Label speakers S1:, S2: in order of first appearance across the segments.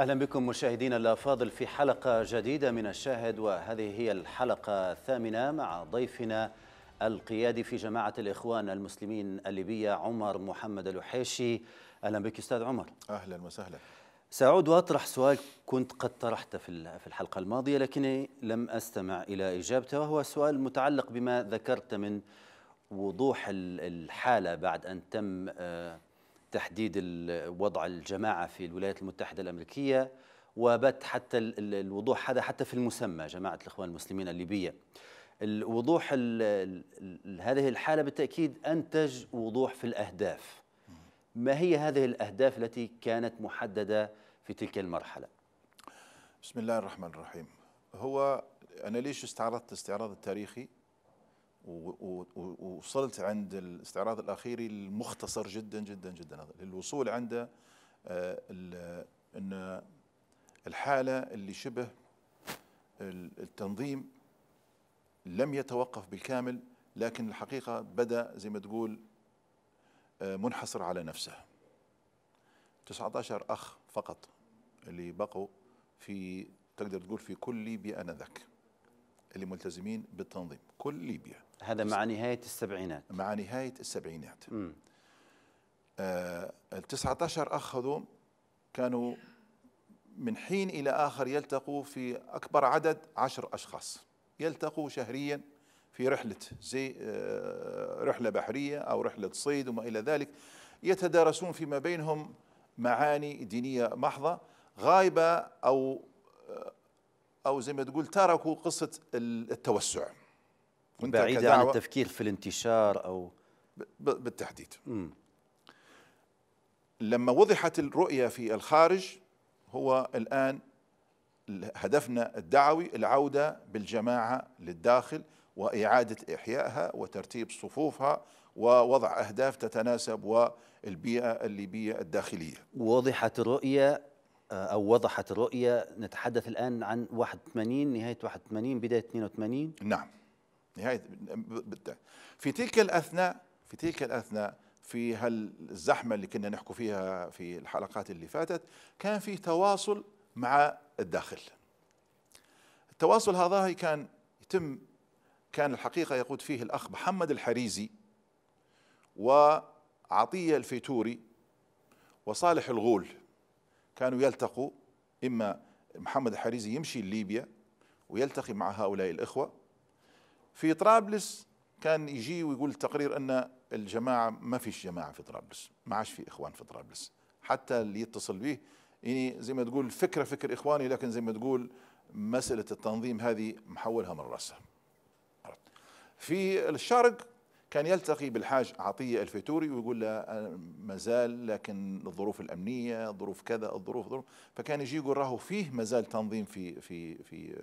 S1: أهلا بكم مشاهدينا الأفاضل في حلقة جديدة من الشاهد وهذه هي الحلقة الثامنة مع ضيفنا القيادي في جماعة الإخوان المسلمين الليبية عمر محمد الوحيشي أهلا بك أستاذ عمر
S2: أهلا وسهلا
S1: سأعود وأطرح سؤال كنت قد طرحته في الحلقة الماضية لكني لم أستمع إلى إجابته وهو سؤال متعلق بما ذكرت من وضوح الحالة بعد أن تم آه، تحديد وضع الجماعة في الولايات المتحدة الأمريكية وبات حتى الوضوح هذا حتى في المسمى جماعة الإخوان المسلمين الليبية الوضوح الـ الـ هذه الحالة بالتأكيد أنتج وضوح في الأهداف ما هي هذه الأهداف
S2: التي كانت محددة في تلك المرحلة بسم الله الرحمن الرحيم هو أنا ليش استعرضت استعراض التاريخي ووصلت عند الاستعراض الاخيري المختصر جدا جدا جدا للوصول عند آه، ان الحاله اللي شبه التنظيم لم يتوقف بالكامل لكن الحقيقه بدا زي ما تقول آه، منحصر على نفسه 19 اخ فقط اللي بقوا في تقدر تقول في كل بيئه انذاك اللي ملتزمين بالتنظيم كل ليبيا هذا مع نهاية السبعينات مع نهاية السبعينات آه التسعة عشر أخذوا كانوا من حين إلى آخر يلتقوا في أكبر عدد عشر أشخاص يلتقوا شهريا في رحلة زي آه رحلة بحرية أو رحلة صيد وما إلى ذلك يتدارسون فيما بينهم معاني دينية محضة غايبة أو آه، او زي ما تقول تركوا قصه التوسع بعيدا عن التفكير
S1: في الانتشار
S2: او بالتحديد مم. لما وضحت الرؤيه في الخارج هو الان هدفنا الدعوي العوده بالجماعه للداخل واعاده احيائها وترتيب صفوفها ووضع اهداف تتناسب والبيئه الليبيه الداخليه.
S1: وضحت الرؤيه آه، او وضحت الرؤيه نتحدث الان عن 81
S2: نهايه 81 بدايه 82 نعم نهايه في تلك الاثناء في تلك الاثناء في هالزحمه اللي كنا نحكي فيها في الحلقات اللي فاتت كان في تواصل مع الداخل التواصل هذا كان يتم كان الحقيقه يقود فيه الاخ محمد الحريزي وعطيه الفيتوري وصالح الغول كانوا يلتقوا إما محمد الحريزي يمشي لليبيا ويلتقي مع هؤلاء الإخوة في طرابلس كان يجي ويقول تقرير أن الجماعة ما فيش جماعة في طرابلس ما عادش في إخوان في طرابلس حتى اللي يتصل به يعني زي ما تقول فكرة فكر إخواني لكن زي ما تقول مسألة التنظيم هذه محولها من رأسها في الشرق كان يلتقي بالحاج عطية الفيتوري ويقول له مازال لكن الظروف الأمنية الظروف كذا الظروف ظروف فكان يجي يقول راهو فيه مازال تنظيم في في في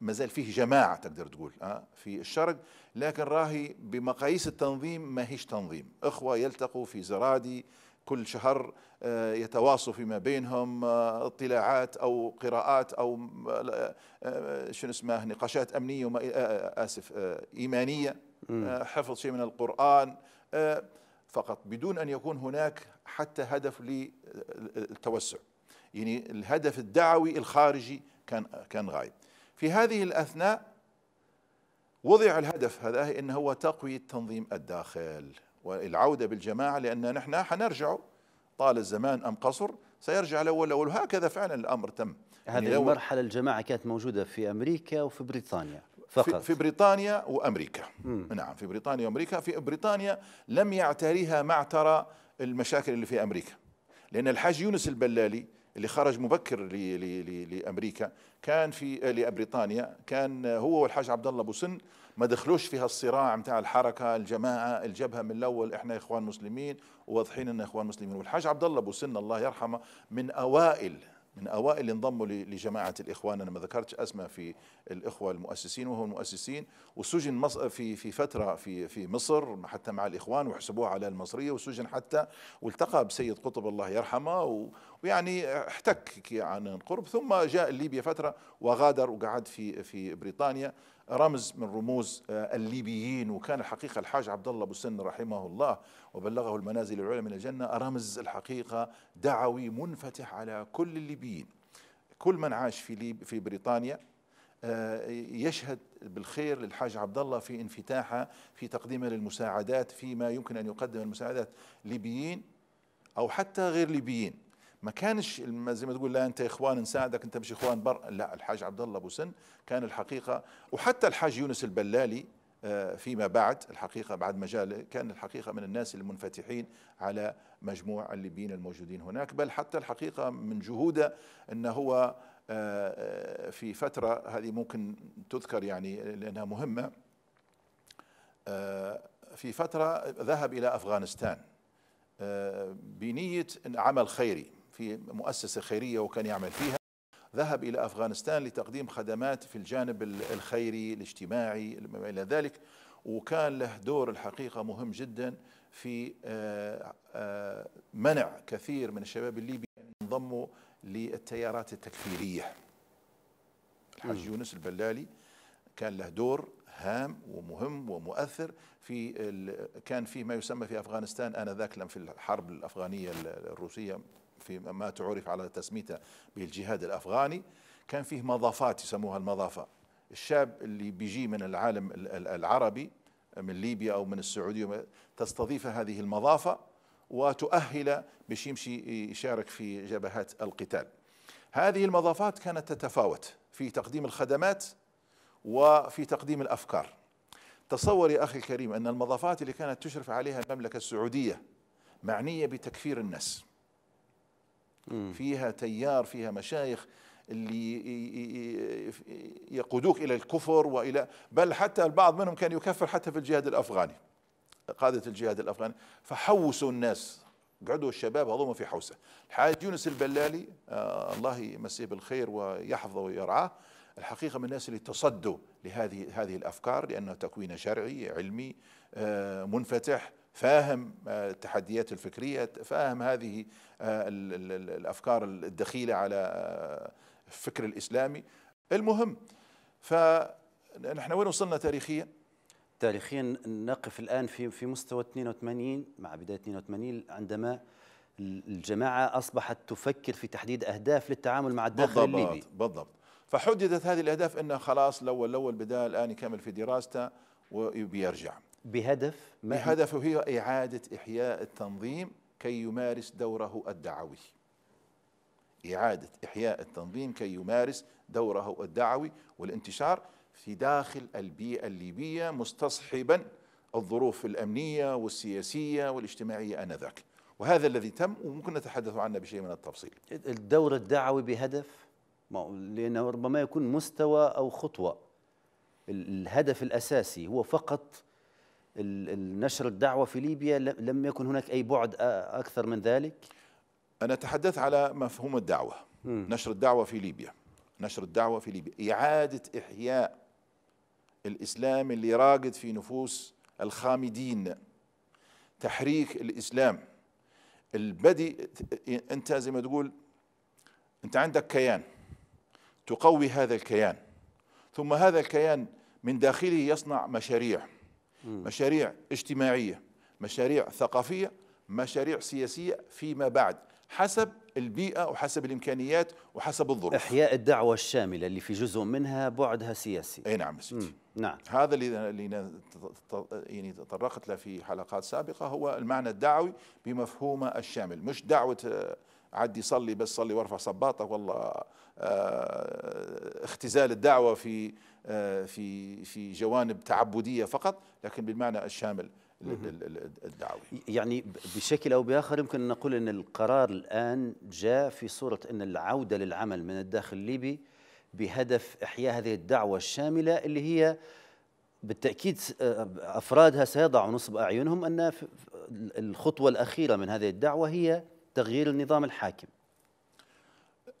S2: مازال فيه جماعة تقدر تقول آه، في الشرق لكن راهي بمقاييس التنظيم ما هيش تنظيم إخوة يلتقوا في زرادي كل شهر آه، يتواصوا فيما بينهم آه، اطلاعات او قراءات او آه، شنو اسمه نقاشات امنيه وما اسف ايمانيه حفظ شيء من القران فقط بدون ان يكون هناك حتى هدف للتوسع يعني الهدف الدعوي الخارجي كان كان غايب في هذه الاثناء وضع الهدف هذا انه هو تقويه التنظيم الداخل والعودة بالجماعة لأن نحن حنرجع طال الزمان أم قصر سيرجع الأول الأول وهكذا فعلا الأمر تم يعني هذه يعني المرحلة
S1: الجماعة كانت موجودة
S2: في أمريكا وفي بريطانيا فقط في بريطانيا وأمريكا مم. نعم في بريطانيا وأمريكا في بريطانيا لم يعتريها معترى المشاكل اللي في أمريكا لأن الحاج يونس البلالي اللي خرج مبكر لامريكا كان في آه، لبريطانيا كان هو والحاج عبد الله بوسن ما دخلوش في الصراع نتاع الحركه الجماعه الجبهه من الاول احنا اخوان مسلمين وواضحين ان اخوان مسلمين والحاج عبد الله بوسن الله يرحمه من اوائل من أوائل اللي انضموا لجماعة الإخوان أنا ما ذكرتش أسماء في الإخوة المؤسسين وهم المؤسسين وسجن في في فترة في في مصر حتى مع الإخوان وحسبوه على المصرية وسجن حتى والتقى بسيد قطب الله يرحمه ويعني احتك عن قرب ثم جاء ليبيا فترة وغادر وقعد في في بريطانيا رمز من رموز آه، الليبيين وكان الحقيقة الحاج عبد الله بوسن رحمه الله وبلغه المنازل العليا من الجنة رمز الحقيقة دعوي منفتح على كل الليبيين كل من عاش في, ليب في بريطانيا آه، يشهد بالخير للحاج عبد الله في انفتاحه في تقديمه للمساعدات فيما يمكن ان يقدم المساعدات ليبيين او حتى غير ليبيين ما كانش زي ما تقول لا انت اخوان نساعدك انت مش اخوان بر لا الحاج عبد الله ابو سن كان الحقيقه وحتى الحاج يونس البلالي آه، فيما بعد الحقيقه بعد ما كان الحقيقه من الناس المنفتحين على مجموع الليبيين الموجودين هناك بل حتى الحقيقه من جهوده ان هو آه، آه، في فتره هذه ممكن تذكر يعني لانها مهمه في فتره ذهب الى افغانستان بنيه عمل خيري في مؤسسة خيرية وكان يعمل فيها ذهب إلى أفغانستان لتقديم خدمات في الجانب الخيري الاجتماعي ما إلى ذلك وكان له دور الحقيقة مهم جدا في آه، آه، منع كثير من الشباب الليبي انضموا للتيارات التكفيرية الحاج يونس البلالي كان له دور هام ومهم ومؤثر في كان فيه ما يسمى في افغانستان انذاك في الحرب الافغانيه الروسيه في ما تعرف على تسميته بالجهاد الأفغاني كان فيه مضافات يسموها المضافة الشاب اللي بيجي من العالم العربي من ليبيا أو من السعودية تستضيف هذه المضافة وتؤهل باش يمشي يشارك في جبهات القتال هذه المضافات كانت تتفاوت في تقديم الخدمات وفي تقديم الأفكار تصور يا أخي الكريم أن المضافات اللي كانت تشرف عليها المملكة السعودية معنية بتكفير الناس فيها تيار فيها مشايخ اللي يقودوك الى الكفر والى بل حتى البعض منهم كان يكفر حتى في الجهاد الافغاني قاده الجهاد الافغاني فحوسوا الناس قعدوا الشباب هذوما في حوسه الحاج يونس البلالي آه الله يمسيه بالخير ويحفظه ويرعاه الحقيقه من الناس اللي تصدوا لهذه هذه الافكار لانه تكوين شرعي علمي آه منفتح فاهم آه، التحديات الفكرية فاهم هذه آه، الأفكار الدخيلة على الفكر آه، الإسلامي المهم فنحن وين وصلنا تاريخيا؟ تاريخيا نقف
S1: الآن في في مستوى 82 مع بداية 82 عندما الجماعة أصبحت
S2: تفكر في تحديد أهداف للتعامل مع الداخل بالضبط الليبي بالضبط فحددت هذه الأهداف أنه خلاص الأول الأول بدأ الآن يكمل في دراسته وبيرجع بهدف ما بهدفه هي إعادة إحياء التنظيم كي يمارس دوره الدعوي إعادة إحياء التنظيم كي يمارس دوره الدعوي والانتشار في داخل البيئة الليبية مستصحبا الظروف الأمنية والسياسية والاجتماعية آنذاك وهذا الذي تم وممكن نتحدث عنه بشيء من التفصيل الدور الدعوي بهدف لأنه ربما يكون مستوى
S1: أو خطوة الهدف الأساسي هو فقط النشر الدعوة في ليبيا لم يكن هناك أي بعد أكثر من ذلك أنا
S2: أتحدث على مفهوم الدعوة م. نشر الدعوة في ليبيا نشر الدعوة في ليبيا إعادة إحياء الإسلام اللي راقد في نفوس الخامدين تحريك الإسلام البدء أنت زي ما تقول أنت عندك كيان تقوي هذا الكيان ثم هذا الكيان من داخله يصنع مشاريع مشاريع اجتماعية مشاريع ثقافية مشاريع سياسية فيما بعد حسب البيئة وحسب الإمكانيات وحسب الظروف إحياء الدعوة الشاملة اللي في جزء منها بعدها سياسي أي نعم سيدي نعم هذا اللي اللي يعني تطرقت له في حلقات سابقة هو المعنى الدعوي بمفهومه الشامل مش دعوة عدي صلي بس صلي وارفع صباطك والله آه، اختزال الدعوه في آه، في في جوانب تعبديه فقط لكن بالمعنى الشامل الدعوي
S1: يعني بشكل او باخر يمكن ان نقول ان القرار الان جاء في صوره ان العوده للعمل من الداخل الليبي بهدف احياء هذه الدعوه الشامله اللي هي بالتاكيد آه، افرادها سيضعوا نصب اعينهم ان الخطوه الاخيره من هذه الدعوه هي تغيير النظام
S2: الحاكم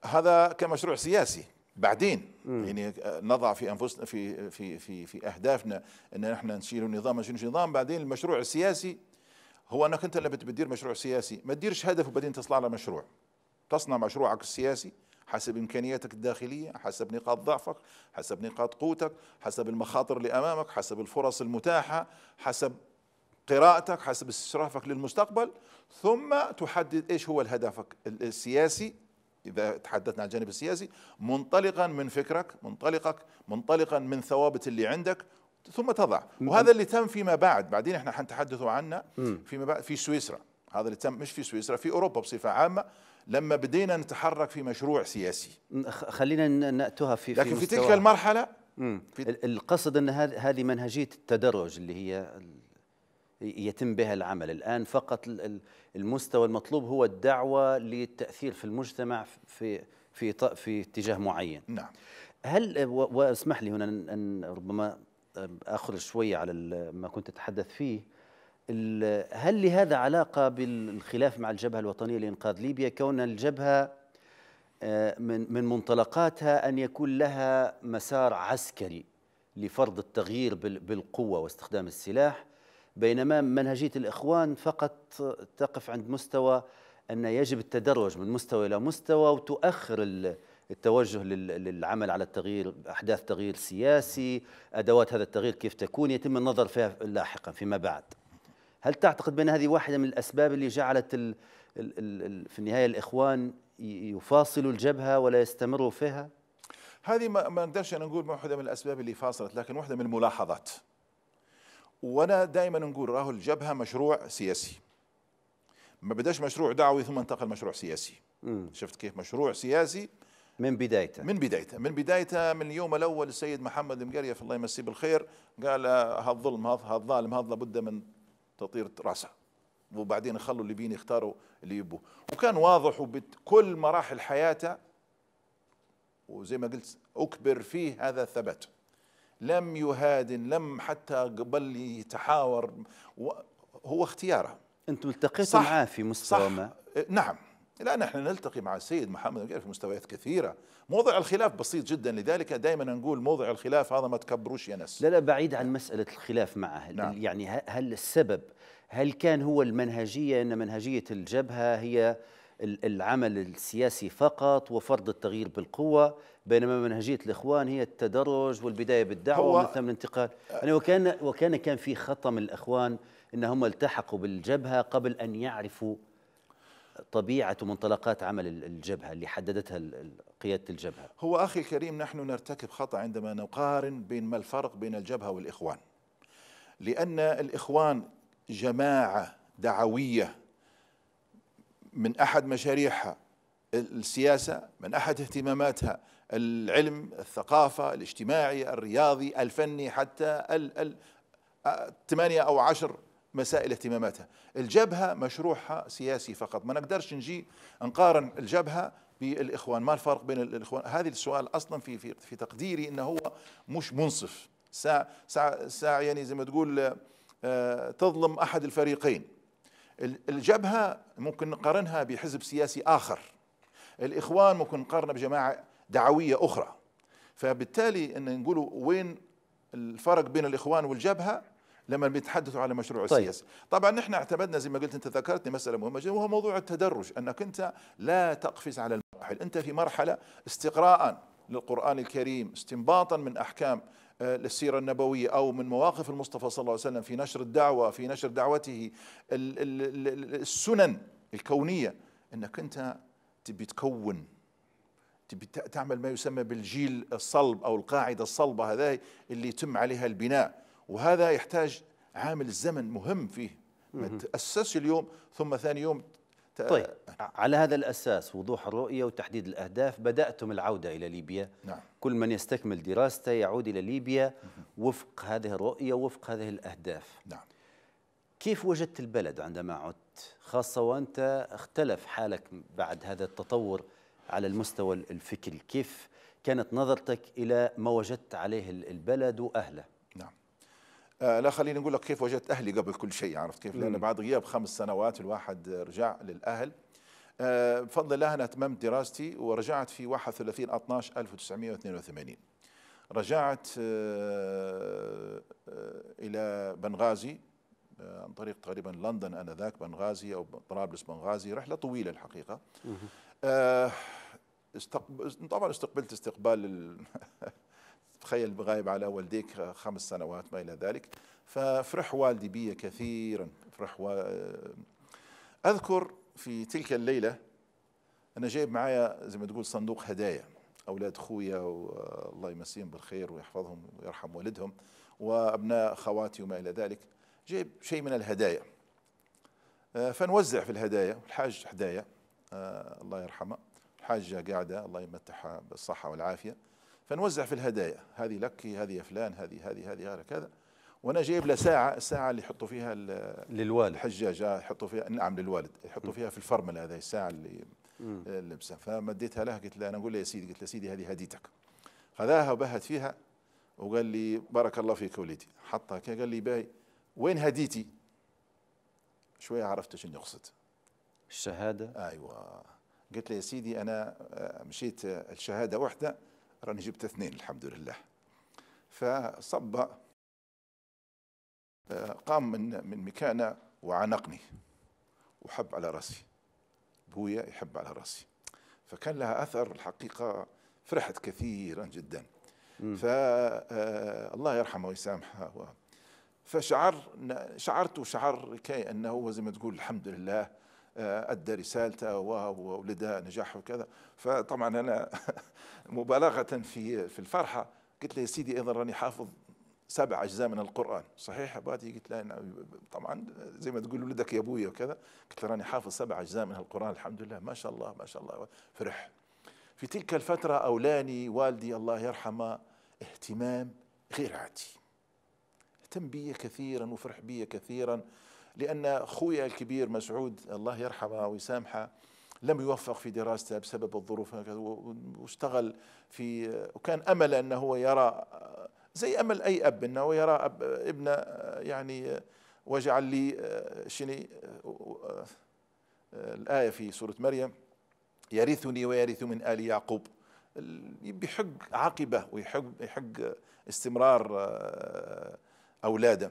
S2: هذا كمشروع سياسي بعدين مم. يعني آه، نضع في انفسنا في في في في اهدافنا ان نحن نشيل نظام ما النظام نظام بعدين المشروع السياسي هو انك انت لما بتدير مشروع سياسي ما تديرش هدف وبعدين تصنع له مشروع تصنع مشروعك السياسي حسب امكانياتك الداخليه حسب نقاط ضعفك حسب نقاط قوتك حسب المخاطر اللي امامك حسب الفرص المتاحه حسب قراءتك حسب استشرافك للمستقبل ثم تحدد ايش هو الهدفك السياسي اذا تحدثنا عن الجانب السياسي منطلقا من فكرك منطلقك منطلقا من ثوابت اللي عندك ثم تضع وهذا اللي تم فيما بعد بعدين احنا حنتحدث عنه فيما بعد في سويسرا هذا اللي تم مش في سويسرا في اوروبا بصفه عامه لما بدينا نتحرك في مشروع سياسي
S1: خلينا ناتها في لكن في, في تلك المرحله في القصد ان هذه منهجيه التدرج اللي هي يتم بها العمل الآن فقط المستوى المطلوب هو الدعوة للتأثير في المجتمع في في في اتجاه معين نعم هل واسمح لي هنا أن ربما أخرج شوية على ما كنت أتحدث فيه هل لهذا علاقة بالخلاف مع الجبهة الوطنية لإنقاذ ليبيا كون الجبهة آه، من من منطلقاتها أن يكون لها مسار عسكري لفرض التغيير بالقوة واستخدام السلاح بينما منهجية الإخوان فقط تقف عند مستوى أن يجب التدرج من مستوى إلى مستوى وتؤخر التوجه للعمل على التغيير أحداث تغيير سياسي أدوات هذا التغيير كيف تكون يتم النظر فيها لاحقا فيما بعد هل تعتقد بأن هذه واحدة من الأسباب اللي جعلت الـ الـ الـ في النهاية الإخوان يفاصلوا الجبهة ولا يستمروا فيها؟
S2: هذه ما نقدرش نقول واحدة من الأسباب اللي فاصلت لكن واحدة من الملاحظات وانا دائما نقول راهو الجبهه مشروع سياسي ما بداش مشروع دعوي ثم انتقل مشروع سياسي مم. شفت كيف مشروع سياسي من بدايته من بدايته من بدايته من اليوم الاول السيد محمد في الله يمسيه بالخير قال هالظلم هالظالم هذا لابد من تطير راسه وبعدين خلوا الليبيين يختاروا اللي يبوه وكان واضح وبكل مراحل حياته وزي ما قلت اكبر فيه هذا الثبات لم يهادن لم حتى قبل يتحاور هو اختياره انتم التقيتوا معاه في مستوى ما إيه، نعم الان نحن نلتقي مع السيد محمد في مستويات كثيره موضع الخلاف بسيط جدا لذلك دائما نقول موضع الخلاف هذا ما تكبروش يا ناس لا لا بعيد عن مساله الخلاف معه نعم. يعني هل
S1: السبب هل كان هو المنهجيه ان منهجيه الجبهه هي العمل السياسي فقط وفرض التغيير بالقوة بينما منهجية الإخوان هي التدرج والبداية بالدعوة ومن ثم الانتقال يعني وكان, وكان كان في خطأ من الإخوان أنهم التحقوا بالجبهة قبل أن يعرفوا طبيعة ومنطلقات عمل الجبهة اللي حددتها قيادة الجبهة
S2: هو أخي الكريم نحن نرتكب خطأ عندما نقارن بين ما الفرق بين الجبهة والإخوان لأن الإخوان جماعة دعوية من احد مشاريعها السياسه من احد اهتماماتها العلم الثقافه الاجتماعي الرياضي الفني حتى ال ال ثمانيه او عشر مسائل اهتماماتها الجبهه مشروعها سياسي فقط ما نقدرش نجي نقارن الجبهه بالاخوان ما الفرق بين الاخوان هذه السؤال اصلا في في, في تقديري انه هو مش منصف ساعة ساعة ساعة يعني زي ما تقول آه، تظلم احد الفريقين الجبهة ممكن نقارنها بحزب سياسي آخر الإخوان ممكن نقارنها بجماعة دعوية أخرى فبالتالي أن نقولوا وين الفرق بين الإخوان والجبهة لما بيتحدثوا على مشروع طيب. السياسي طبعا نحن اعتمدنا زي ما قلت انت ذكرتني مساله مهمه جدا وهو موضوع التدرج انك انت لا تقفز على المراحل انت في مرحله استقراء للقران الكريم استنباطا من احكام آه، للسيرة النبوية أو من مواقف المصطفى صلى الله عليه وسلم في نشر الدعوة في نشر دعوته السنن الكونية أنك أنت تبي تكون تبي تعمل ما يسمى بالجيل الصلب أو القاعدة الصلبة هذا اللي يتم عليها البناء وهذا يحتاج عامل الزمن مهم فيه ما تأسس اليوم ثم ثاني يوم طيب آه، على هذا
S1: الأساس وضوح الرؤية وتحديد الأهداف بدأتم العودة إلى ليبيا نعم. كل من يستكمل دراسته يعود إلى ليبيا وفق هذه الرؤية وفق هذه الأهداف نعم. كيف وجدت البلد عندما عدت خاصة وأنت اختلف حالك بعد هذا التطور على المستوى الفكري كيف كانت نظرتك إلى ما
S2: وجدت عليه البلد وأهله آه، لا خليني نقول لك كيف وجدت اهلي قبل كل شيء عرفت كيف؟ لان بعد غياب خمس سنوات الواحد رجع للاهل آه، بفضل الله انا اتممت دراستي ورجعت في 31 12 1982 رجعت آه، الى بنغازي عن طريق تقريبا لندن انذاك بنغازي او طرابلس بنغازي رحله طويله الحقيقه استقب... طبعا استقبلت استقبال ال... تخيل بغايب على والديك خمس سنوات ما إلى ذلك ففرح والدي بي كثيرا فرح و... أذكر في تلك الليلة أنا جايب معايا زي ما تقول صندوق هدايا أولاد خويا والله يمسيهم بالخير ويحفظهم ويرحم والدهم وأبناء خواتي وما إلى ذلك جايب شيء من الهدايا فنوزع في الهدايا الحاج هدايا آه، الله يرحمه الحاجة قاعدة الله يمتعها بالصحة والعافية فنوزع في الهدايا هذه لك هذه يا فلان هذه هذه هذه كذا وانا جايب له ساعه الساعه اللي يحطوا فيها للوالد الحجاج يحطوا فيها نعم للوالد يحطوا فيها في الفرمله هذه الساعه اللي لبسها فمديتها له قلت له انا اقول له يا سيدي قلت له سيدي هذه هديتك خذاها وبهت فيها وقال لي بارك الله فيك وليدي حطها كي قال لي باي وين هديتي شويه عرفت شنو يقصد الشهاده ايوه قلت له يا سيدي انا مشيت الشهاده واحده راني جبت اثنين الحمد لله فصب قام من من مكانه وعانقني وحب على راسي بويا يحب على راسي فكان لها اثر الحقيقه فرحت كثيرا جدا فالله آه، يرحمه ويسامحه فشعر شعرت وشعر كي انه زي ما تقول الحمد لله آه، ادى رسالته واولادها نجاح وكذا فطبعا انا مبالغه في في الفرحه قلت له يا سيدي ايضا راني حافظ سبع اجزاء من القران صحيح باتي قلت له نعم. طبعا زي ما تقول ولدك يا ابويا وكذا قلت له راني حافظ سبع اجزاء من القران الحمد لله ما شاء الله ما شاء الله فرح في تلك الفتره اولاني والدي الله يرحمه اهتمام غير عادي اهتم بي كثيرا وفرح بي كثيرا لأن خويا الكبير مسعود الله يرحمه ويسامحه لم يوفق في دراسته بسبب الظروف واشتغل في وكان أمل أنه هو يرى زي أمل أي أب أنه يرى أب ابنه يعني وجعل لي شني الآية في سورة مريم يرثني ويرث من آل يعقوب بيحق عاقبة ويحق يحق استمرار اولاده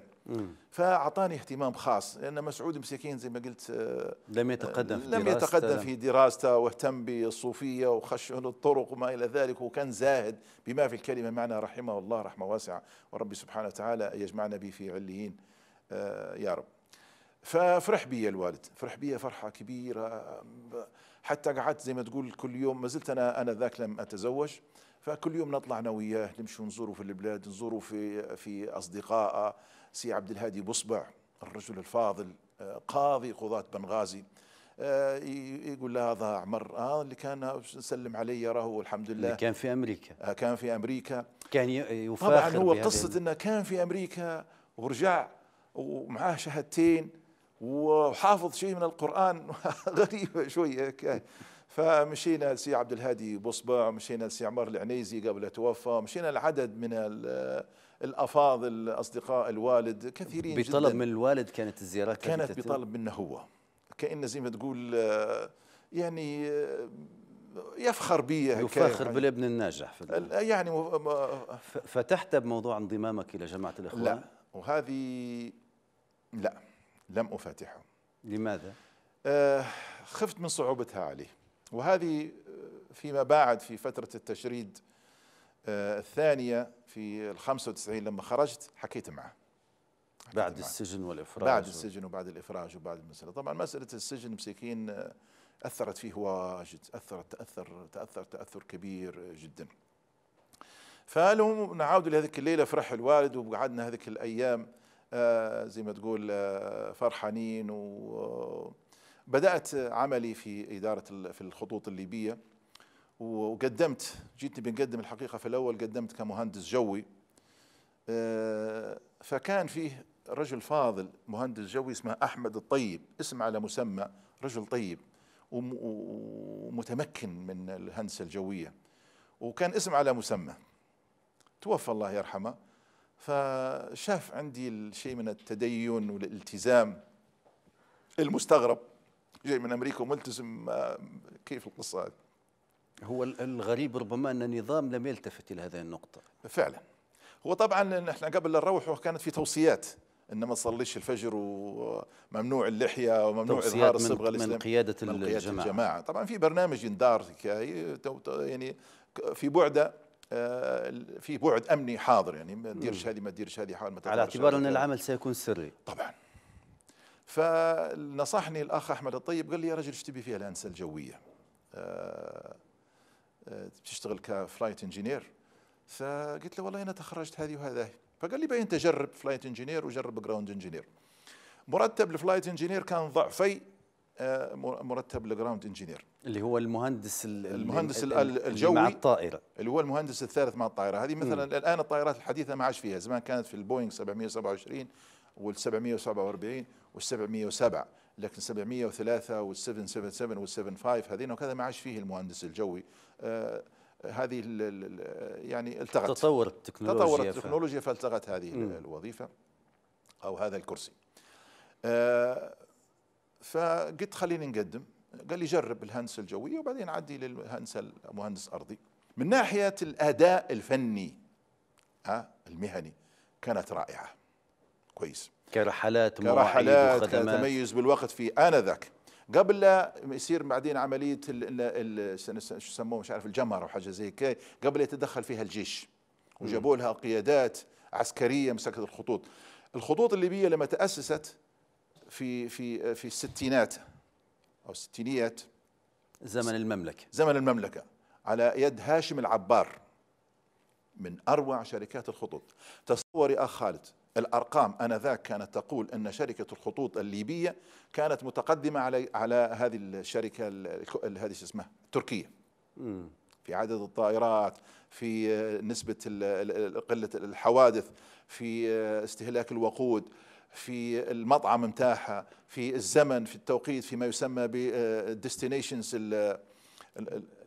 S2: فاعطاني اهتمام خاص لان مسعود مسكين زي ما قلت آه، لم يتقدم في لم يتقدم في دراسته واهتم بالصوفيه وخش الطرق وما الى ذلك وكان زاهد بما في الكلمه معنى رحمه الله رحمه واسعه وربي سبحانه وتعالى يجمعنا به في عليين آه، يا رب ففرح بي الوالد فرح بي فرحة كبيرة حتى قعدت زي ما تقول كل يوم ما زلت أنا أنا ذاك لم أتزوج فكل يوم نطلع انا وياه نمشي نزوره في البلاد نزوره في في اصدقائه سي عبد الهادي بصبع الرجل الفاضل آه، قاضي قضاة بنغازي آه، يقول لها هذا عمر هذا آه، اللي كان سلم علي راهو الحمد لله اللي كان في امريكا كان في امريكا كان يفاخر طبعا هو قصه انه كان في امريكا ورجع ومعاه شهادتين وحافظ شيء من القران غريبه شويه فمشينا لسي عبد الهادي بوصبع مشينا لسي عمار العنيزي قبل توفى مشينا لعدد من الافاضل اصدقاء الوالد كثيرين بطلب جداً من
S1: الوالد كانت الزيارات كانت بطلب منه هو
S2: كان زي ما تقول آه، يعني آه، يفخر بي يفخر بالابن
S1: الناجح في يعني فتحت بموضوع انضمامك الى جماعه الاخوان لا
S2: وهذه لا لم افاتحه لماذا آه، خفت من صعوبتها عليه وهذه آه، فيما بعد في فترة التشريد آه، الثانية في ال 95 لما خرجت حكيت معه بعد معه. السجن والإفراج بعد السجن وبعد الإفراج وبعد المسألة طبعا مسألة السجن مسكين آه، أثرت فيه واجد أثرت تأثر تأثر تأثر كبير جدا فالهم نعود لهذيك الليلة فرح الوالد وقعدنا هذيك الأيام زي ما تقول فرحانين و بدأت عملي في إدارة في الخطوط الليبية وقدمت جيتني بنقدم الحقيقة في الأول قدمت كمهندس جوي آه، فكان فيه رجل فاضل مهندس جوي اسمه أحمد الطيب اسم على مسمى رجل طيب ومتمكن من الهندسة الجوية وكان اسم على مسمى توفى الله يرحمه فشاف عندي الشيء من التدين والالتزام المستغرب جاي من امريكا وملتزم كيف القصه هذه هو الغريب ربما ان النظام لم يلتفت الى هذه النقطه فعلا هو طبعا احنا قبل لا نروح كانت في توصيات ان ما تصليش الفجر وممنوع اللحيه وممنوع اظهار الصبغه من, من قياده من قياده الجماعه, الجماعة. طبعا في برنامج يندار يعني في بعده آه، في بعد امني حاضر يعني ما تديرش هذه ما تديرش هذه حاول ما على اعتبار ان
S1: العمل سيكون سري طبعا
S2: فنصحني الاخ احمد الطيب قال لي يا رجل ايش تبي فيها الانسه الجويه؟ بتشتغل كفلايت انجينير فقلت له والله انا تخرجت هذه وهذه فقال لي بين تجرب فلايت انجينير وجرب جراوند انجينير مرتب الفلايت انجينير كان ضعفي آه، مرتب الجراوند انجينير اللي هو المهندس المهندس الجوي مع الطائره اللي هو المهندس الثالث مع الطائره هذه مثلا م. الان الطائرات الحديثه ما عادش فيها زمان كانت في البوينغ 727 وال 747 وال707 لكن 703 وال777 وال75 هذين وكذا ما عاش فيه المهندس الجوي آه، آه، هذه يعني التغت
S1: تطور التكنولوجيا تطور التكنولوجيا
S2: فالتغت هذه م. الوظيفه او هذا الكرسي آه فقلت خليني نقدم قال لي جرب الهندسه الجويه وبعدين عدي للهندسه المهندس ارضي من ناحيه الاداء الفني آه المهني كانت رائعه
S1: كويس كرحلات كرحلات تميز
S2: بالوقت في انذاك قبل لا يصير بعدين عمليه شو يسموه مش عارف الجمر او حاجه زي كذا قبل يتدخل فيها الجيش وجابوا لها قيادات عسكريه مسكت الخطوط الخطوط الليبيه لما تاسست في في في الستينات او الستينيات زمن المملكه زمن المملكه على يد هاشم العبار من اروع شركات الخطوط تصوري اخ خالد الأرقام أنذاك كانت تقول أن شركة الخطوط الليبية كانت متقدمة على على هذه الشركة هذه اسمها التركية في عدد الطائرات في نسبة قلة الحوادث في استهلاك الوقود في المطعم متاعها في الزمن في التوقيت فيما يسمى بالديستنيشنز آه،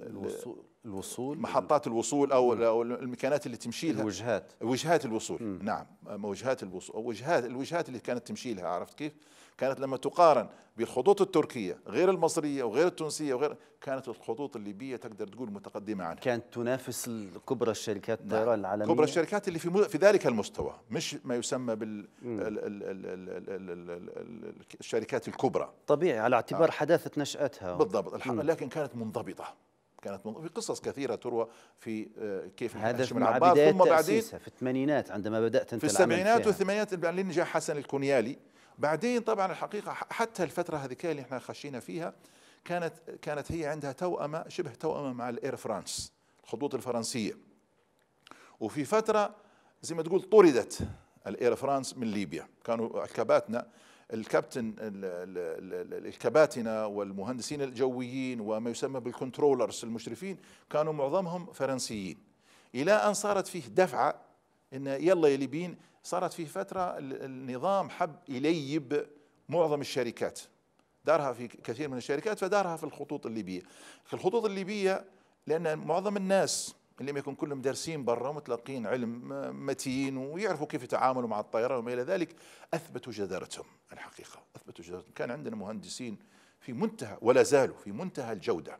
S2: الوصول الوصول محطات الوصول او الميكانات اللي تمشي لها الوجهات وجهات الوصول نعم وجهات الوصول وجهات الوجهات اللي كانت تمشي لها عرفت كيف؟ كانت لما تقارن بالخطوط التركيه غير المصريه وغير التونسيه وغير كانت الخطوط الليبيه تقدر تقول متقدمه عنها كانت تنافس كبرى الشركات الطيران نعم. العالميه كبرى الشركات اللي في في ذلك المستوى مش ما يسمى بال الشركات الكبرى طبيعي على اعتبار آه. حداثه نشاتها بالضبط لكن كانت منضبطه كانت من... في قصص كثيره تروى في آه، كيف هذا مع بدايه ثم بعدين في
S1: الثمانينات عندما بدات انت في السبعينات
S2: والثمانينات بعدين جاء حسن الكونيالي بعدين طبعا الحقيقه حتى الفتره هذيك اللي احنا خشينا فيها كانت كانت هي عندها توأمه شبه توأمه مع الاير فرانس الخطوط الفرنسيه وفي فتره زي ما تقول طردت الاير فرانس من ليبيا كانوا عكباتنا الكابتن الكباتنه والمهندسين الجويين وما يسمى بالكنترولرز المشرفين كانوا معظمهم فرنسيين الى ان صارت فيه دفعه ان يلا يا ليبيين صارت فيه فتره النظام حب يليب معظم الشركات دارها في كثير من الشركات فدارها في الخطوط الليبيه في الخطوط الليبيه لان معظم الناس لم يكن كلهم دارسين برا ومتلقين علم متين ويعرفوا كيف يتعاملوا مع الطائرة وما إلى ذلك أثبتوا جدارتهم الحقيقة أثبتوا جدارتهم كان عندنا مهندسين في منتهى ولا زالوا في منتهى الجودة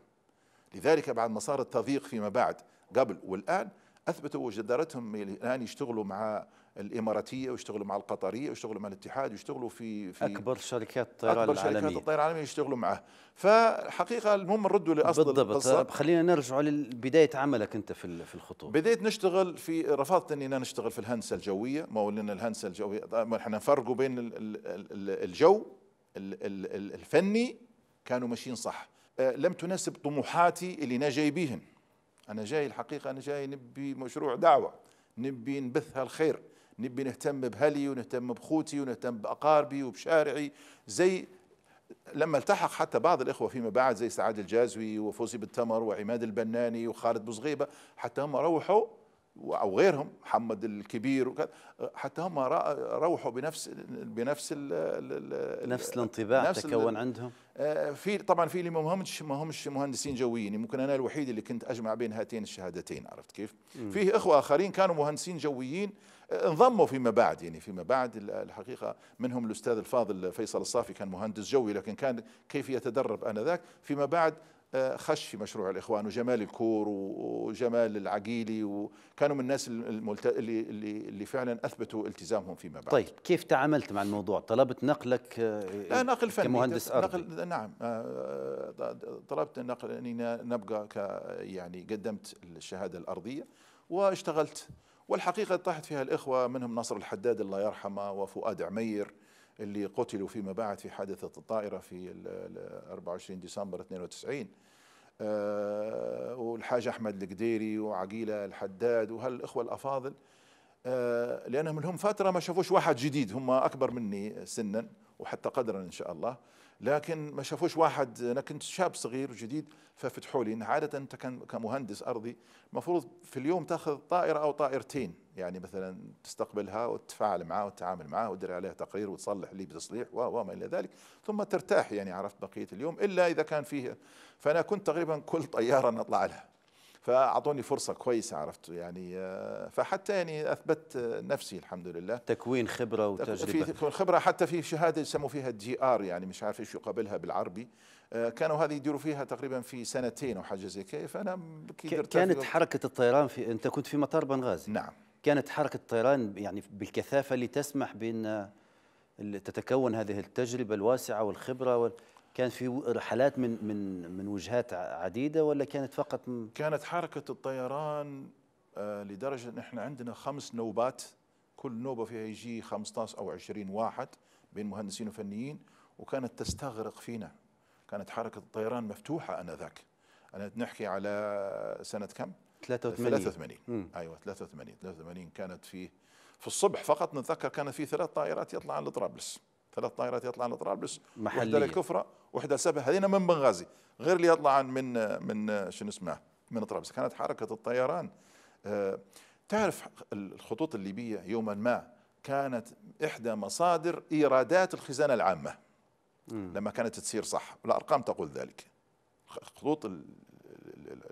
S2: لذلك بعد ما صار التضييق فيما بعد قبل والآن اثبتوا جدارتهم الان يشتغلوا مع الاماراتيه ويشتغلوا مع القطريه ويشتغلوا مع الاتحاد ويشتغلوا في في اكبر شركات الطيران العالميه اكبر شركات الطيران العالميه يشتغلوا معه فحقيقه المهم نردوا لاصل بالضبط القصة. خلينا نرجع لبدايه عملك انت في في الخطوط بديت نشتغل في رفضت اني انا نشتغل في الهندسه الجويه ما قلنا الهندسه الجويه طيب، احنا نفرقوا بين الجو الفني كانوا ماشيين صح أه، لم تناسب طموحاتي اللي انا جاي بيهن أنا جاي الحقيقة أنا جاي نبي مشروع دعوة نبي نبثها الخير نبي نهتم بهلي ونهتم بخوتي ونهتم بأقاربي وبشارعي زي لما التحق حتى بعض الإخوة فيما بعد زي سعاد الجازوي وفوزي بالتمر وعماد البناني وخالد بوزغيبة حتى هم روحوا او غيرهم محمد الكبير وكذا حتى هم روحوا بنفس بنفس الـ نفس الانطباع نفس تكون عندهم آه، في طبعا في اللي ما همش ما همش مهندسين جويين ممكن انا الوحيد اللي كنت اجمع بين هاتين الشهادتين عرفت كيف؟ فيه اخوه اخرين كانوا مهندسين جويين آه، انضموا فيما بعد يعني فيما بعد الحقيقه منهم الاستاذ الفاضل فيصل الصافي كان مهندس جوي لكن كان كيف يتدرب انذاك فيما بعد خش في مشروع الإخوان وجمال الكور وجمال العقيلي وكانوا من الناس الملت... اللي, اللي فعلا أثبتوا التزامهم فيما بعد طيب
S1: كيف تعاملت مع الموضوع؟ طلبت نقلك آه، لا نقل فني كمهندس أرضي
S2: نقل نعم آه، طلبت النقل أني نبقى ك يعني قدمت الشهادة الأرضية واشتغلت والحقيقة طاحت فيها الإخوة منهم نصر الحداد الله يرحمه وفؤاد عمير اللي قتلوا فيما بعد في حادثة الطائرة في 24 ديسمبر 92 آه، والحاج أحمد القديري وعقيلة الحداد وهالإخوة الأفاضل آه، لأنهم لهم فترة ما شافوش واحد جديد هم أكبر مني سنا وحتى قدرا إن شاء الله لكن ما شافوش واحد انا كنت شاب صغير وجديد ففتحوا لي عاده انت كمهندس ارضي المفروض في اليوم تاخذ طائره او طائرتين يعني مثلا تستقبلها وتتفاعل معها وتتعامل معها وتدري عليها تقرير وتصلح لي بتصليح وما الى ذلك ثم ترتاح يعني عرفت بقيه اليوم الا اذا كان فيه فانا كنت تقريبا كل طياره نطلع لها فاعطوني فرصه كويسه عرفت يعني آه، فحتى يعني اثبت آه، نفسي الحمد لله
S1: تكوين خبره
S2: وتجربه في تكوين خبره حتى في شهاده يسموا فيها الجي ار يعني مش عارف ايش يقابلها بالعربي آه، كانوا هذه يديروا فيها تقريبا في سنتين او حاجه زي كذا فانا كانت حركه
S1: الطيران في انت كنت في مطار بنغازي نعم كانت حركه الطيران يعني بالكثافه اللي تسمح بان تتكون هذه التجربه الواسعه والخبره وال... كان في رحلات من من من وجهات عديده ولا كانت فقط
S2: كانت حركه الطيران آه، لدرجه ان احنا عندنا خمس نوبات كل نوبه فيها يجي 15 او 20 واحد بين مهندسين وفنيين وكانت تستغرق فينا كانت حركه الطيران مفتوحه انذاك انا نحكي على سنه كم
S1: 83 83
S2: مم. ايوه 83 83 كانت في في الصبح فقط نتذكر كانت في ثلاث طائرات يطلع لطرابلس ثلاث طائرات يطلعن طرابلس محلية وحده الكفرة وحده لسبها هذين من بنغازي غير اللي يطلع من من شنو اسمه من طرابلس كانت حركه الطيران آه، تعرف الخطوط الليبيه يوما ما كانت احدى مصادر ايرادات الخزانه العامه م. لما كانت تسير صح والارقام تقول ذلك الخطوط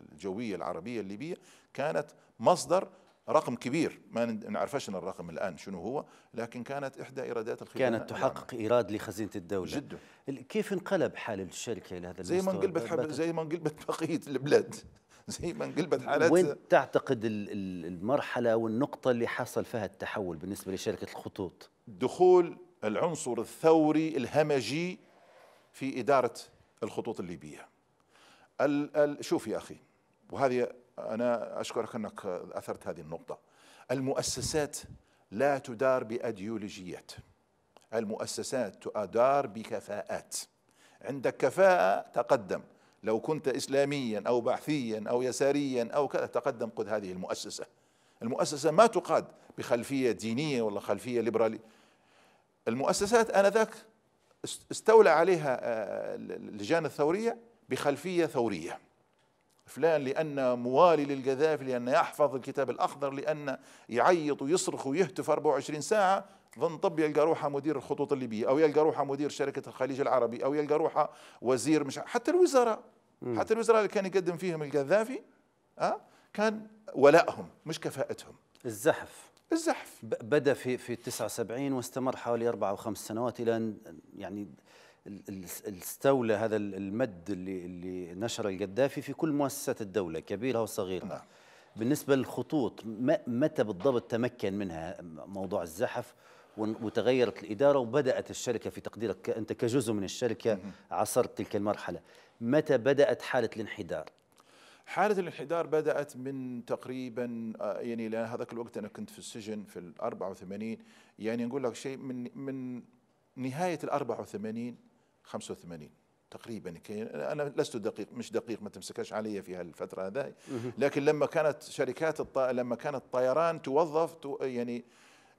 S2: الجويه العربيه الليبيه كانت مصدر رقم كبير ما نعرفش الرقم الان شنو هو لكن كانت احدى ايرادات الخزانه كانت تحقق
S1: ايراد لخزينه الدوله جدا كيف انقلب حال الشركه الى هذا زي ما انقلبت
S2: زي ما انقلبت بقيه البلاد زي ما انقلبت حالات وين
S1: تعتقد المرحله والنقطه اللي
S2: حصل فيها التحول بالنسبه لشركه الخطوط دخول العنصر الثوري الهمجي في اداره الخطوط الليبيه شوف يا اخي وهذه أنا أشكرك أنك أثرت هذه النقطة المؤسسات لا تدار بأديولوجيات المؤسسات تدار بكفاءات عندك كفاءة تقدم لو كنت إسلاميا أو بعثيا أو يساريا أو كذا تقدم قد هذه المؤسسة المؤسسة ما تقاد بخلفية دينية ولا خلفية ليبرالية المؤسسات آنذاك استولى عليها آه، اللجان الثورية بخلفية ثورية فلان لأن موالي للقذافي لأنه يحفظ الكتاب الأخضر لأنه يعيط ويصرخ ويهتف 24 ساعة ظن طب يلقى روحه مدير الخطوط الليبية أو يلقى روحه مدير شركة الخليج العربي أو يلقى روحه وزير مش حتى الوزراء حتى الوزراء اللي كان يقدم فيهم القذافي أه كان ولائهم مش كفاءتهم الزحف الزحف
S1: بدا في في 79 واستمر حوالي اربع او خمس سنوات الى ان يعني استولى هذا المد اللي اللي نشره القذافي في كل مؤسسات الدوله كبيرها وصغيرها نعم. بالنسبه للخطوط متى بالضبط تمكن منها موضوع الزحف وتغيرت الاداره وبدات الشركه في تقديرك انت كجزء من الشركه عصرت تلك المرحله متى بدات حاله الانحدار
S2: حالة الانحدار بدأت من تقريبا آه، يعني لأن هذاك الوقت أنا كنت في السجن في ال 84 يعني نقول لك شيء من من نهاية ال 84 85 تقريبا انا لست دقيق مش دقيق ما تمسكش علي في هالفتره هذه لكن لما كانت شركات الط... لما كانت الطيران توظف تو... يعني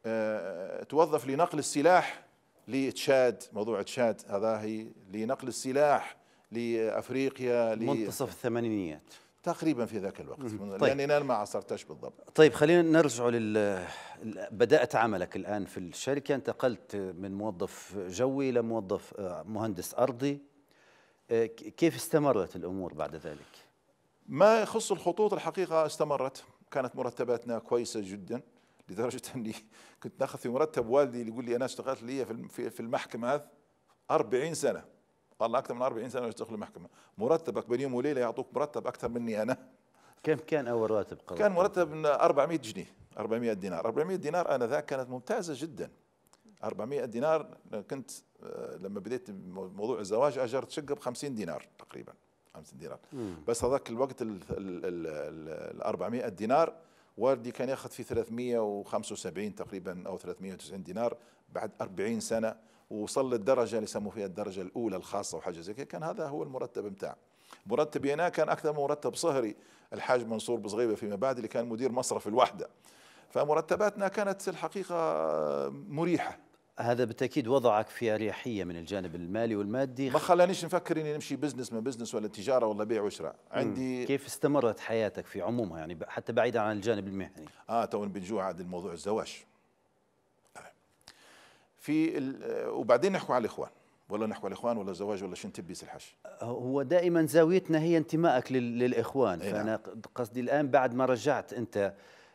S2: آه... توظف لنقل السلاح لتشاد موضوع تشاد هذا هي لنقل السلاح لافريقيا منتصف الثمانينيات تقريبا في ذاك الوقت طيب. لاني انا ما عصرتش بالضبط
S1: طيب خلينا نرجع لل بدات عملك الان في الشركه انتقلت من موظف جوي الى موظف
S2: آه، مهندس ارضي آه، كيف استمرت الامور بعد ذلك ما يخص الخطوط الحقيقه استمرت كانت مرتباتنا كويسه جدا لدرجه اني كنت ناخذ في مرتب والدي اللي يقول لي انا اشتغلت لي في المحكمه 40 سنه قال اكثر من 40 سنه يشتغل المحكمه مرتبك بين يوم وليله يعطوك مرتب اكثر مني انا كم كان اول راتب قرار كان مرتب 400 جنيه 400 دينار 400 دينار انا ذاك كانت ممتازه جدا 400 دينار كنت آه، لما بديت موضوع الزواج اجرت شقه ب 50 دينار تقريبا 50 دينار مم. بس هذاك الوقت ال 400 دينار والدي كان ياخذ في 375 تقريبا او 390 دينار بعد 40 سنه ووصل للدرجه اللي يسموه فيها الدرجه الاولى الخاصه وحاجه زي كذا كان هذا هو المرتب بتاعه مرتب هنا كان اكثر من مرتب صهري الحاج منصور بصغيبه فيما بعد اللي كان مدير مصرف الوحده فمرتباتنا كانت الحقيقه مريحه هذا بالتاكيد وضعك في اريحيه من الجانب المالي والمادي ما خلانيش نفكر اني نمشي بزنس ما بزنس ولا تجاره ولا بيع وشراء عندي
S1: كيف استمرت حياتك في عمومها يعني حتى بعيدا عن الجانب المهني اه تو بنجوع عاد الموضوع
S2: الزواج في وبعدين نحكوا على الاخوان ولا على الاخوان ولا زواج ولا شن تبيس الحش
S1: هو دائما زاويتنا هي انتمائك للاخوان إيه فانا نعم. قصدي الان بعد ما رجعت انت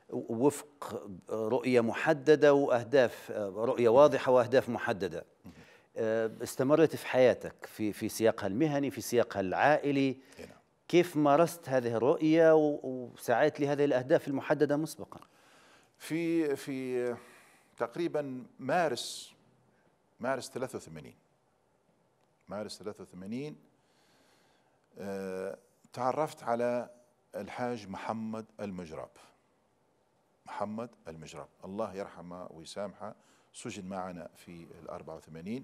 S1: وفق رؤيه محدده واهداف رؤيه واضحه واهداف محدده آه، استمرت في حياتك في في سياقها المهني في سياقها العائلي نعم. كيف مارست هذه الرؤيه وسعيت لهذه الاهداف المحدده مسبقا
S2: في في تقريبا مارس مارس 83 مارس 83 آه، تعرفت على الحاج محمد المجرب محمد المجرب الله يرحمه ويسامحه سجن معنا في ال 84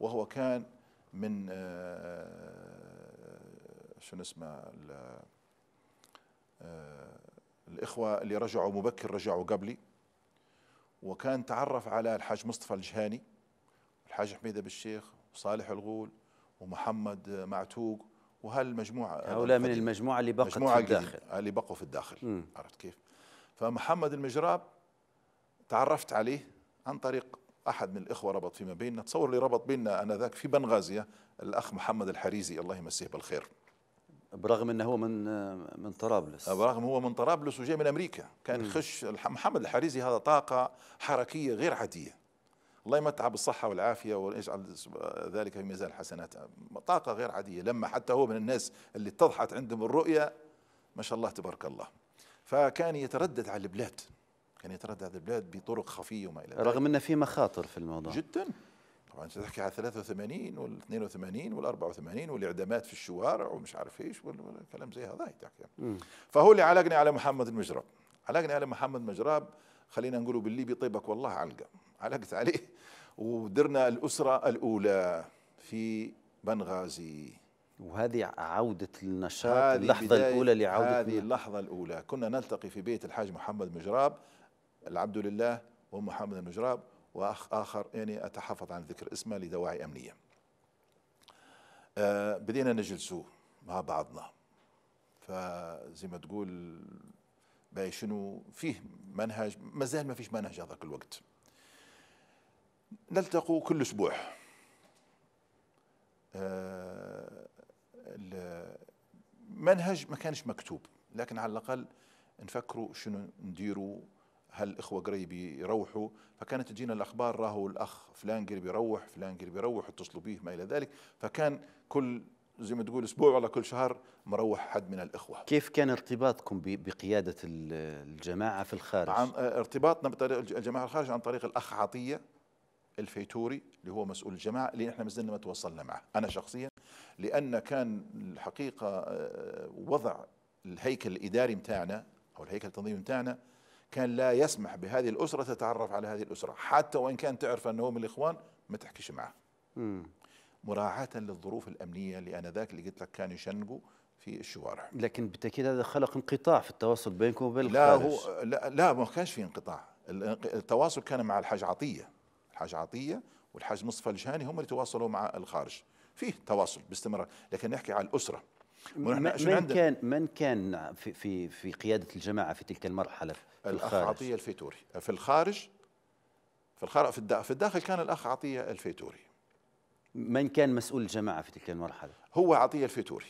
S2: وهو كان من آه، شنو اسمه آه، الاخوه اللي رجعوا مبكر رجعوا قبلي وكان تعرف على الحاج مصطفى الجهاني الحاج حميده بالشيخ وصالح الغول ومحمد معتوق وهالمجموعه هؤلاء من المجموعه اللي بقت مجموعة في الداخل آه، اللي بقوا في الداخل عرفت كيف؟ فمحمد المجراب تعرفت عليه عن طريق احد من الاخوه ربط فيما بيننا تصور لي ربط بيننا انذاك في بنغازيا الاخ محمد الحريزي الله يمسيه بالخير برغم انه هو من من طرابلس آه، برغم هو من طرابلس وجاي من امريكا كان خش محمد الحريزي هذا طاقه حركيه غير عاديه الله يمتعه بالصحة والعافية ويجعل ذلك في ميزان الحسنات طاقة غير عادية لما حتى هو من الناس اللي اتضحت عندهم الرؤية ما شاء الله تبارك الله فكان يتردد على البلاد كان يتردد على البلاد بطرق خفية وما إلى ذلك رغم أن في مخاطر في الموضوع جدا طبعا انت تحكي على 83 وال 82 وال 84 والاعدامات في الشوارع ومش عارف ايش والكلام زي هذا تحكي فهو اللي علقني على محمد المجرب علقني على محمد المجرب خلينا نقوله بالليبي طيبك والله علقه علقت عليه ودرنا الأسرة الأولى في بنغازي وهذه عودة النشاط اللحظة الأولى لعودة هذه اللحظة الأولى كنا نلتقي في بيت الحاج محمد مجراب العبد لله ومحمد المجراب وأخ آخر يعني أتحفظ عن ذكر اسمه لدواعي أمنية آه بدينا نجلسوا مع بعضنا فزي ما تقول باي شنو فيه منهج ما زال ما فيش منهج هذاك الوقت نلتقوا كل اسبوع آه، المنهج ما كانش مكتوب لكن على الاقل نفكروا شنو نديروا هل الاخوه قريب يروحوا فكانت تجينا الاخبار راهو الاخ فلان قريب يروح فلان قريب يروح اتصلوا به ما الى ذلك فكان كل زي ما تقول اسبوع ولا كل شهر مروح حد من الاخوه
S1: كيف كان ارتباطكم بقياده الجماعه في الخارج آه،
S2: ارتباطنا بطريق الجماعه الخارج عن طريق الاخ عطيه الفيتوري اللي هو مسؤول الجماعه اللي احنا ما زلنا ما تواصلنا معه انا شخصيا لان كان الحقيقه آه، وضع الهيكل الاداري متاعنا او الهيكل التنظيمي متاعنا كان لا يسمح بهذه الاسره تتعرف على هذه الاسره حتى وان كان تعرف انه من الاخوان ما تحكيش معه مراعاة للظروف الأمنية اللي آنذاك اللي قلت لك كانوا يشنقوا في الشوارع لكن
S1: بالتأكيد هذا خلق انقطاع في التواصل بينكم وبين الخارج لا هو
S2: لا, لا ما كانش في انقطاع التواصل كان مع الحاج عطية الحاج عطيه والحاج مصطفى الجهاني هم اللي تواصلوا مع الخارج فيه تواصل باستمرار لكن نحكي على الاسره من كان من
S1: كان في في في قياده الجماعه في تلك المرحله في الاخ الخارج. عطيه
S2: الفيتوري في الخارج في الخارج في الداخل كان الاخ عطيه الفيتوري من كان مسؤول الجماعه في تلك المرحله هو عطيه الفيتوري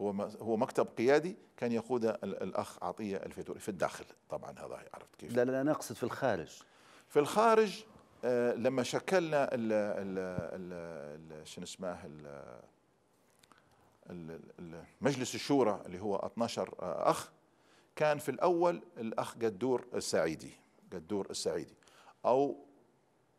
S2: هو هو مكتب قيادي كان يقوده الاخ عطيه الفيتوري في الداخل طبعا هذا عرفت كيف لا لا انا اقصد في الخارج في الخارج آه، لما شكلنا ال ال شنو اسمه مجلس الشورى اللي هو 12 آه، اخ كان في الاول الاخ قدور السعيدي قدور السعيدي او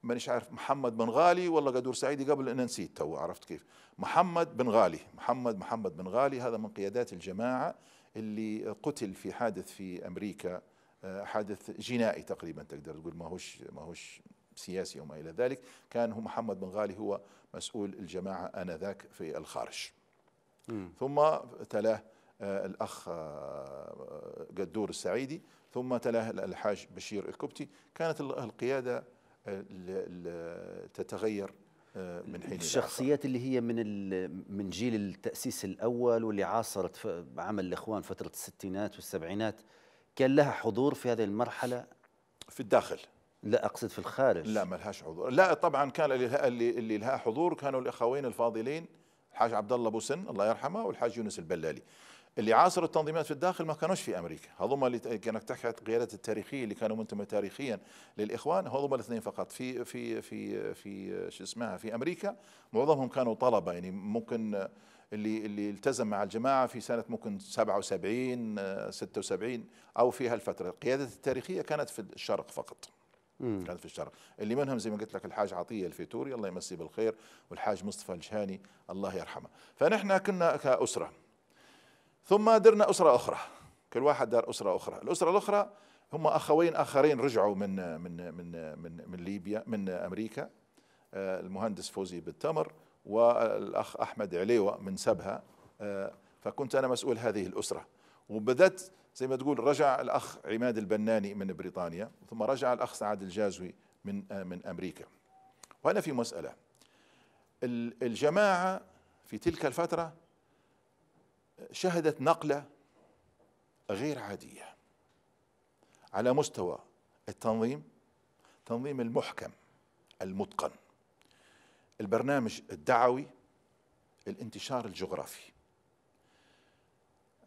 S2: مانيش عارف محمد بن غالي ولا قدور سعيدي قبل ان نسيت تو عرفت كيف محمد بن غالي محمد محمد بن غالي هذا من قيادات الجماعه اللي قتل في حادث في امريكا آه، حادث جنائي تقريبا تقدر تقول ما هوش ما هوش سياسي وما إلى ذلك كان هو محمد بن غالي هو مسؤول الجماعة آنذاك في الخارج ثم تلاه آه، الأخ آه، آه، قدور السعيدي ثم تلاه الحاج بشير الكبتي كانت القيادة تتغير من حين الشخصيات
S1: اللي هي من من جيل التأسيس الأول واللي عاصرت عمل الإخوان فترة الستينات والسبعينات كان لها حضور في هذه المرحلة في الداخل
S2: لا اقصد في الخارج لا ما لهاش حضور لا طبعا كان اللي اللي لها حضور كانوا الاخوين الفاضلين الحاج عبد الله بوسن الله يرحمه والحاج يونس البلالي اللي عاصروا التنظيمات في الداخل ما كانوش في امريكا هذوما اللي كانت تحت قيادة التاريخيه اللي كانوا منتمى تاريخيا للاخوان هذوما الاثنين فقط في في في في شو اسمها في امريكا معظمهم كانوا طلبه يعني ممكن اللي اللي التزم مع الجماعه في سنه ممكن 77 76 او في هالفتره، القيادات التاريخيه كانت في الشرق فقط. كانت في الشرق اللي منهم زي ما قلت لك الحاج عطيه الفيتوري الله يمسيه بالخير والحاج مصطفى الجهاني الله يرحمه فنحن كنا كاسره ثم درنا اسره اخرى كل واحد دار اسره اخرى الاسره الاخرى هم اخوين اخرين رجعوا من من من من, من ليبيا من امريكا آه، المهندس فوزي بالتمر والاخ احمد عليوه من سبها آه، فكنت انا مسؤول هذه الاسره وبدات زي ما تقول رجع الأخ عماد البناني من بريطانيا ثم رجع الأخ سعد الجازوي من آه، من أمريكا وأنا في مسألة الجماعة في تلك الفترة شهدت نقلة غير عادية على مستوى التنظيم تنظيم المحكم المتقن البرنامج الدعوي الانتشار الجغرافي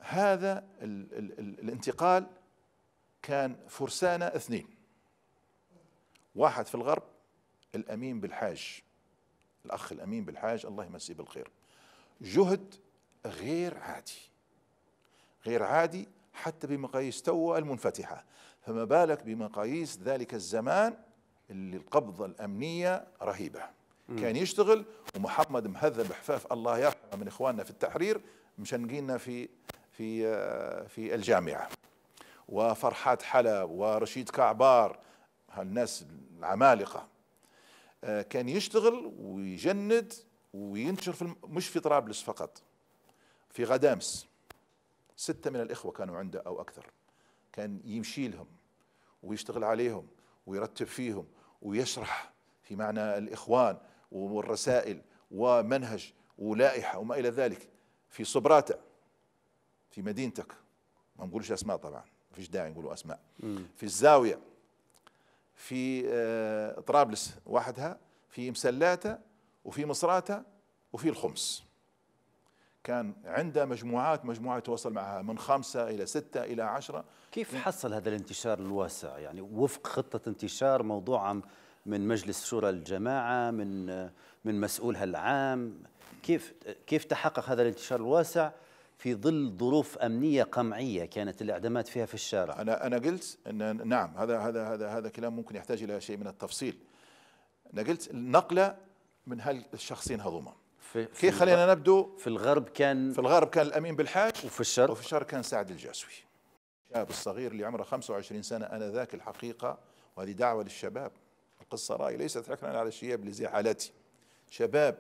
S2: هذا الـ الـ الـ الانتقال كان فرسانة اثنين واحد في الغرب الأمين بالحاج الأخ الأمين بالحاج الله يمسيه بالخير جهد غير عادي غير عادي حتى بمقاييس تو المنفتحة فما بالك بمقاييس ذلك الزمان اللي القبضة الأمنية رهيبة مم. كان يشتغل ومحمد مهذب حفاف الله يرحمه من إخواننا في التحرير مشنقينا في في آه، في الجامعه وفرحات حلب ورشيد كعبار هالناس العمالقه آه، كان يشتغل ويجند وينتشر في مش في طرابلس فقط في غدامس ستة من الإخوة كانوا عنده أو أكثر كان يمشي لهم ويشتغل عليهم ويرتب فيهم ويشرح في معنى الإخوان والرسائل ومنهج ولائحة وما إلى ذلك في صبراتة في مدينتك ما نقولش اسماء طبعا ما فيش داعي نقولوا اسماء مم. في الزاويه في آه طرابلس وحدها في مسلاته وفي مصراته وفي الخمس كان عنده مجموعات مجموعات يتواصل معها من خمسة إلى ستة إلى عشرة كيف حصل هذا الانتشار الواسع يعني وفق خطة
S1: انتشار موضوعة من مجلس شورى الجماعة من آه، من مسؤولها العام كيف كيف تحقق هذا الانتشار الواسع في ظل ظروف امنيه
S2: قمعيه كانت الاعدامات فيها في الشارع انا انا قلت ان نعم هذا هذا هذا هذا كلام ممكن يحتاج الى شيء من التفصيل انا قلت نقله من هالشخصين هذوما في في خلينا نبدو في الغرب كان في الغرب كان الامين بالحاج وفي الشرق وفي الشرق كان سعد الجاسوي الشاب الصغير اللي عمره 25 سنه انا ذاك الحقيقه وهذه دعوه للشباب القصه راي ليست حكرا على الشياب اللي حالتي شباب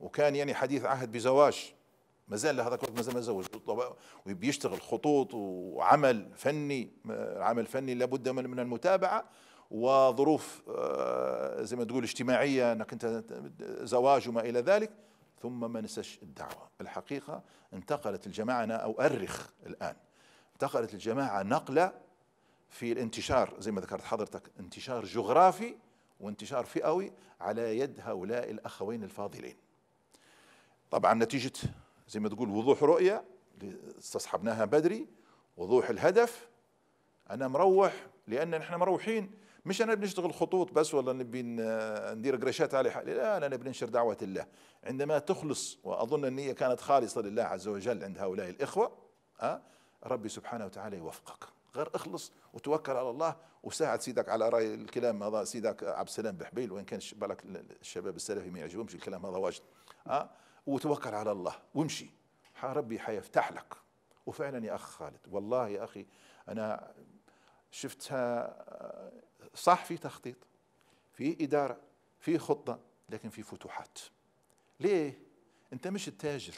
S2: وكان يعني حديث عهد بزواج ما زال الوقت ما زال مزوج وبيشتغل خطوط وعمل فني عمل فني لابد من المتابعه وظروف آه، زي ما تقول اجتماعيه انك انت زواج وما الى ذلك ثم ما نساش الدعوه الحقيقه انتقلت الجماعه انا اؤرخ الان انتقلت الجماعه نقله في الانتشار زي ما ذكرت حضرتك انتشار جغرافي وانتشار فئوي على يد هؤلاء الاخوين الفاضلين طبعا نتيجه زي ما تقول وضوح رؤيه استصحبناها بدري وضوح الهدف انا مروح لان احنا مروحين مش انا بنشتغل خطوط بس ولا نبي ندير قريشات على حالي لا انا بننشر دعوه الله عندما تخلص واظن النيه كانت خالصه لله عز وجل عند هؤلاء الاخوه أه؟ ربي سبحانه وتعالى يوفقك غير اخلص وتوكل على الله وساعد سيدك على راي الكلام هذا سيدك عبد السلام بحبيل وان كان بالك الشباب السلفي ما يعجبهمش الكلام هذا واجد أه؟ وتوكل على الله وامشي ربي حيفتح لك وفعلا يا اخ خالد والله يا اخي انا شفتها آه، صح في تخطيط في اداره في خطه لكن في فتوحات ليه انت مش التاجر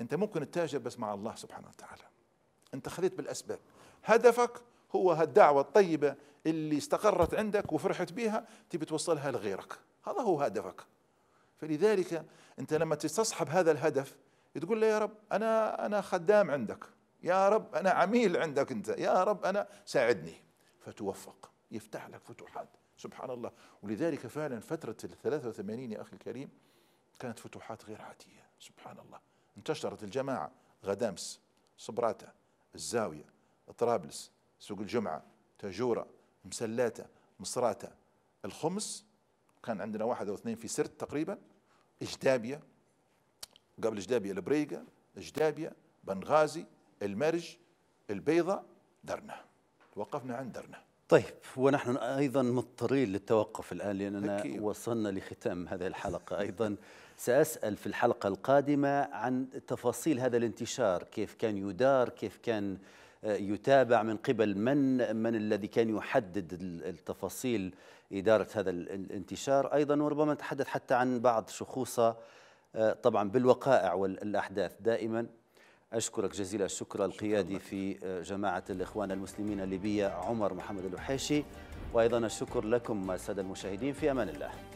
S2: انت ممكن التاجر بس مع الله سبحانه وتعالى انت خذيت بالاسباب هدفك هو هالدعوة الطيبة اللي استقرت عندك وفرحت بها تبي توصلها لغيرك هذا هو هدفك فلذلك انت لما تستصحب هذا الهدف تقول له يا رب انا انا خدام عندك يا رب انا عميل عندك انت يا رب انا ساعدني فتوفق يفتح لك فتوحات سبحان الله ولذلك فعلا فترة ال 83 يا أخي الكريم كانت فتوحات غير عادية سبحان الله انتشرت الجماعة غدامس صبراتة الزاوية طرابلس سوق الجمعة تاجورة مسلاتة مصراتة الخمس كان عندنا واحد أو اثنين في سرت تقريبا اجدابيا قبل اجدابيا البريقه اجدابيا بنغازي المرج البيضه درنا توقفنا عند درنا
S1: طيب ونحن ايضا مضطرين للتوقف الان لاننا أكيد. وصلنا لختام هذه الحلقه ايضا ساسال في الحلقه القادمه عن تفاصيل هذا الانتشار كيف كان يدار كيف كان يتابع من قبل من من الذي كان يحدد التفاصيل إدارة هذا الانتشار أيضا وربما نتحدث حتى عن بعض شخوصة آه، طبعا بالوقائع والأحداث دائما أشكرك جزيل الشكر القيادي في آه، جماعة الإخوان المسلمين الليبية عمر محمد الوحيشي وأيضا الشكر لكم السادة المشاهدين في أمان الله